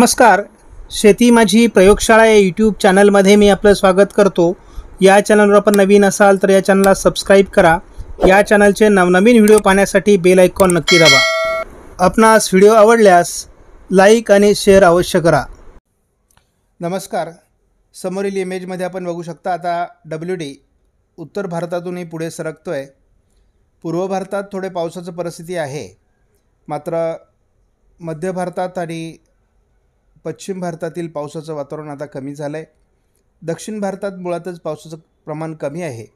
नमस्कार शेती माझी प्रयोगशाळा या यूट्यूब चॅनलमध्ये मी आपलं स्वागत करतो या चॅनलवर आपण नवीन असाल तर या चॅनलला सबस्क्राईब करा या चॅनलचे नवनवीन व्हिडिओ पाहण्यासाठी बेल आयकॉन नक्की दाबा आपणास व्हिडिओ आवडल्यास लाईक आणि शेअर अवश्य करा नमस्कार समोरील इमेजमध्ये आपण बघू शकता आता डब्ल्यू डी उत्तर भारतातूनही पुढे सरकतो आहे पूर्व भारतात थोडे पावसाचं परिस्थिती आहे मात्र मध्य भारतात आणि पश्चिम भारतातील पावसाचं वातावरण आता कमी झालं आहे दक्षिण भारतात मुळातच पावसाचं प्रमाण कमी आहे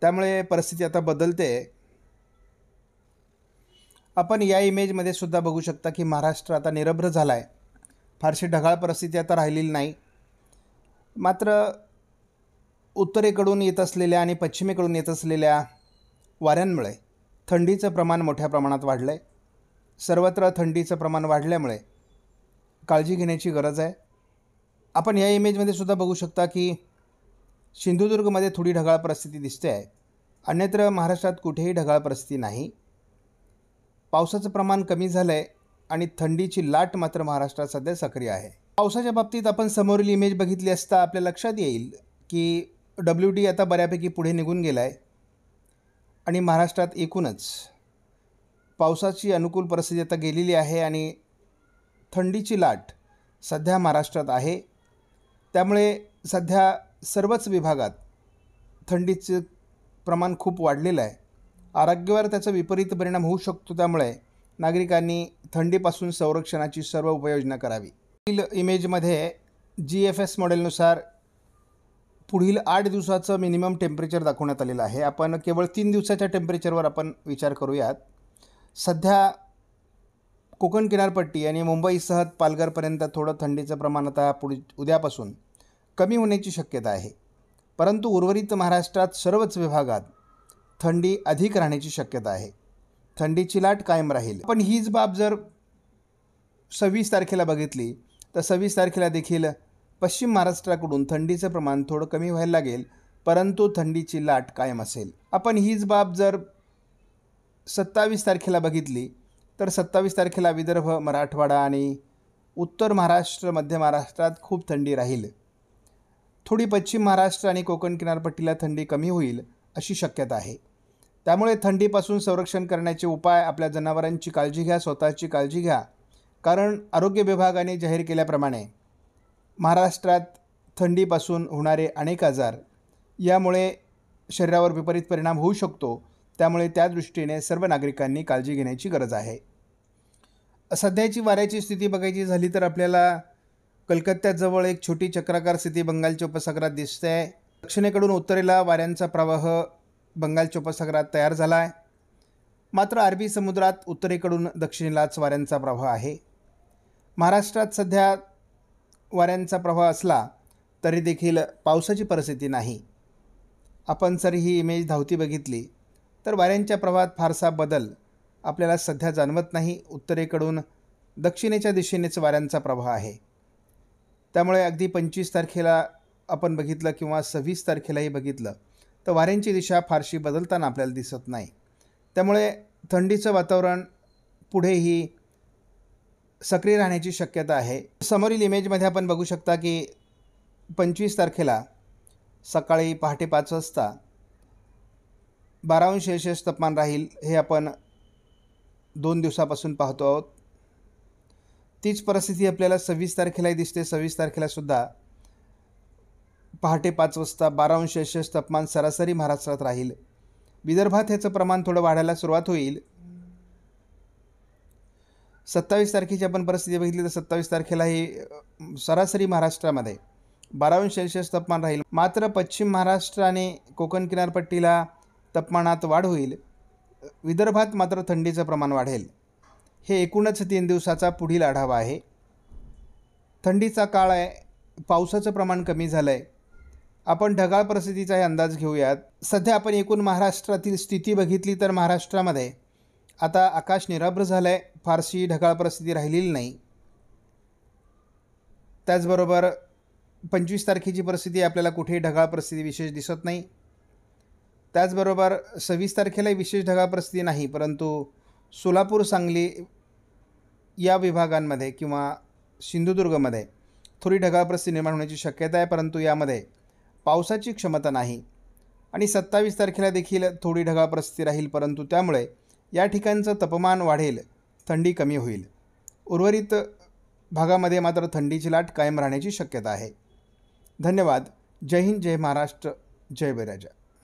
त्यामुळे परिस्थिती आता बदलते आपण या इमेजमध्ये सुद्धा बघू शकता की महाराष्ट्र आता निरभ्र झाला आहे फारशी ढगाळ परिस्थिती आता राहिलेली नाही मात्र उत्तरेकडून येत असलेल्या आणि पश्चिमेकडून येत असलेल्या वाऱ्यांमुळे थंडीचं प्रमाण मोठ्या प्रमाणात वाढलं आहे सर्वत्र थंडीचं प्रमाण वाढल्यामुळे काळजी घेण्याची गरज आहे आपण या इमेजमध्ये सुद्धा बघू शकता की सिंधुदुर्गमध्ये थोडी ढगाळ परिस्थिती दिसते आहे अन्यत्र महाराष्ट्रात कुठेही ढगाळ परिस्थिती नाही पावसाचं प्रमाण कमी झालं आहे आणि थंडीची लाट मात्र महाराष्ट्रात सध्या सक्रिय आहे पावसाच्या बाबतीत आपण समोरील इमेज बघितली असता आपल्या लक्षात येईल की डब्ल्यू डी आता बऱ्यापैकी पुढे निघून गेला आहे आणि महाराष्ट्रात एकूणच पावसाची अनुकूल परिस्थिती आता गेलेली आहे आणि थंडीची लाट सध्या महाराष्ट्रात आहे त्यामुळे सध्या सर्वच विभागात थंडीचं प्रमाण खूप वाढलेलं आहे आरोग्यावर त्याचा विपरीत परिणाम होऊ शकतो त्यामुळे नागरिकांनी थंडीपासून संरक्षणाची सर्व उपाययोजना करावी पुढील इमेजमध्ये जी एफ एस मॉडेलनुसार पुढील आठ दिवसाचं मिनिमम टेम्परेचर दाखवण्यात आलेलं आहे आपण केवळ तीन दिवसाच्या टेम्परेचरवर आपण विचार करूयात सध्या कोकण किनारपट्टी आणि मुंबईसह पालघरपर्यंत थोडं थंडीचं प्रमाण आता पुढ उद्यापासून कमी होण्याची शक्यता आहे परंतु उर्वरित महाराष्ट्रात सर्वच विभागात थंडी अधिक राहण्याची शक्यता आहे थंडीची लाट कायम राहील पण हीच बाब जर सव्वीस तारखेला बघितली तर सव्वीस तारखेला देखील पश्चिम महाराष्ट्राकडून थंडीचं प्रमाण थोडं कमी व्हायला लागेल परंतु थंडीची लाट कायम असेल आपण हीच बाब जर सत्तावीस तारखेला बघितली तर सत्तावीस तारखेला विदर्भ मराठवाडा आणि उत्तर महाराष्ट्र मध्य महाराष्ट्रात खूप थंडी राहील थोडी पश्चिम महाराष्ट्र आणि कोकण किनारपट्टीला थंडी कमी होईल अशी शक्यता आहे त्यामुळे थंडीपासून संरक्षण करण्याचे उपाय आपल्या जनावरांची काळजी घ्या स्वतःची काळजी घ्या कारण आरोग्य विभागाने जाहीर केल्याप्रमाणे महाराष्ट्रात थंडीपासून होणारे अनेक आजार यामुळे शरीरावर विपरीत परिणाम होऊ शकतो त्यामुळे त्या दृष्टीने सर्व नागरिकांनी काळजी घेण्याची गरज आहे सध्याची वाऱ्याची स्थिती बघायची झाली तर आपल्याला कलकत्त्याजवळ एक छोटी चक्राकार स्थिती बंगालच्या उपसागरात दिसते आहे दक्षिणेकडून उत्तरेला वाऱ्यांचा प्रवाह बंगालच्या उपसागरात तयार झाला आहे मात्र अरबी समुद्रात उत्तरेकडून दक्षिणेलाच वाऱ्यांचा प्रवाह आहे महाराष्ट्रात सध्या वाऱ्यांचा प्रवाह असला तरी देखील पावसाची परिस्थिती नाही आपण सर ही इमेज धावती बघितली तर वाऱ्यांच्या प्रवाहात फारसा बदल आपल्याला सध्या जाणवत नाही उत्तरेकडून दक्षिणेच्या दिशेनेच वाऱ्यांचा प्रवाह आहे त्यामुळे अगदी पंचवीस तारखेला आपण बघितलं किंवा सव्वीस तारखेलाही बघितलं तर वाऱ्यांची दिशा फारशी बदलताना आपल्याला दिसत नाही त्यामुळे थंडीचं वातावरण पुढेही सक्रिय राहण्याची शक्यता आहे समोरील इमेजमध्ये आपण बघू शकता की पंचवीस तारखेला सकाळी पहाटे पाच वाजता बारावंश अंश तापमान राहील हे आपण दोन दिवसापासून पाहतो आहोत तीच परिस्थिती आपल्याला सव्वीस तारखेलाही दिसते सव्वीस तारखेलासुद्धा पहाटे पाच वाजता बारा अंश तापमान सरासरी महाराष्ट्रात राहील विदर्भात ह्याचं प्रमाण थोडं वाढायला सुरुवात होईल सत्तावीस तारखेची आपण परिस्थिती बघितली तर सत्तावीस तारखेलाही सरासरी महाराष्ट्रामध्ये बारावंश सेल्सियस तापमान राहील मात्र पश्चिम महाराष्ट्र आणि कोकण किनारपट्टीला तापमानात वाढ होईल विदर्भात मात्र थंडीचं प्रमाण वाढेल हे एकूणच तीन दिवसाचा पुढील आढावा आहे थंडीचा काळ आहे पावसाचं प्रमाण कमी झालं आहे आपण ढगाळ परिस्थितीचाही अंदाज घेऊयात सध्या आपण एकूण महाराष्ट्रातील स्थिती बघितली तर महाराष्ट्रामध्ये आता आकाश निराभ्र झालं आहे फारशी ढगाळ परिस्थिती राहिलेली नाही त्याचबरोबर पंचवीस तारखेची परिस्थिती आपल्याला कुठेही ढगाळ परिस्थिती विशेष दिसत नाही त्याचबरोबर सव्वीस तारखेला विशेष ढगाप्रस्ती नाही परंतु सोलापूर सांगली या विभागांमध्ये किंवा सिंधुदुर्गमध्ये थोडी ढगाळप्रस्ती निर्माण होण्याची शक्यता आहे परंतु यामध्ये पावसाची क्षमता नाही आणि सत्तावीस तारखेला देखील थोडी ढगाप्रस्ती राहील परंतु त्यामुळे या ठिकाणचं तापमान वाढेल थंडी कमी होईल उर्वरित भागामध्ये मात्र थंडीची लाट कायम राहण्याची शक्यता आहे धन्यवाद जय हिंद जय महाराष्ट्र जय बैराजा